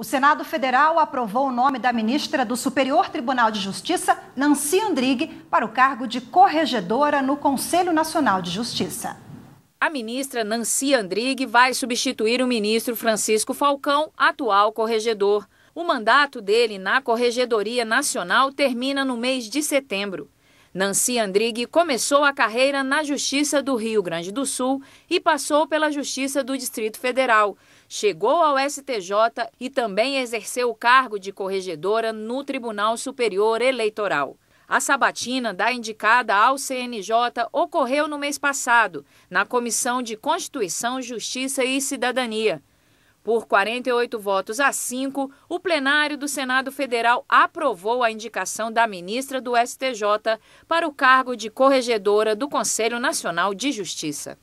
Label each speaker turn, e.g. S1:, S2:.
S1: O Senado Federal aprovou o nome da ministra do Superior Tribunal de Justiça, Nancy Andrighi, para o cargo de corregedora no Conselho Nacional de Justiça.
S2: A ministra Nancy Andrighi vai substituir o ministro Francisco Falcão, atual corregedor. O mandato dele na Corregedoria Nacional termina no mês de setembro. Nancy Andrighi começou a carreira na Justiça do Rio Grande do Sul e passou pela Justiça do Distrito Federal. Chegou ao STJ e também exerceu o cargo de corregedora no Tribunal Superior Eleitoral. A sabatina da indicada ao CNJ ocorreu no mês passado, na Comissão de Constituição, Justiça e Cidadania. Por 48 votos a 5, o plenário do Senado Federal aprovou a indicação da ministra do STJ para o cargo de corregedora do Conselho Nacional de Justiça.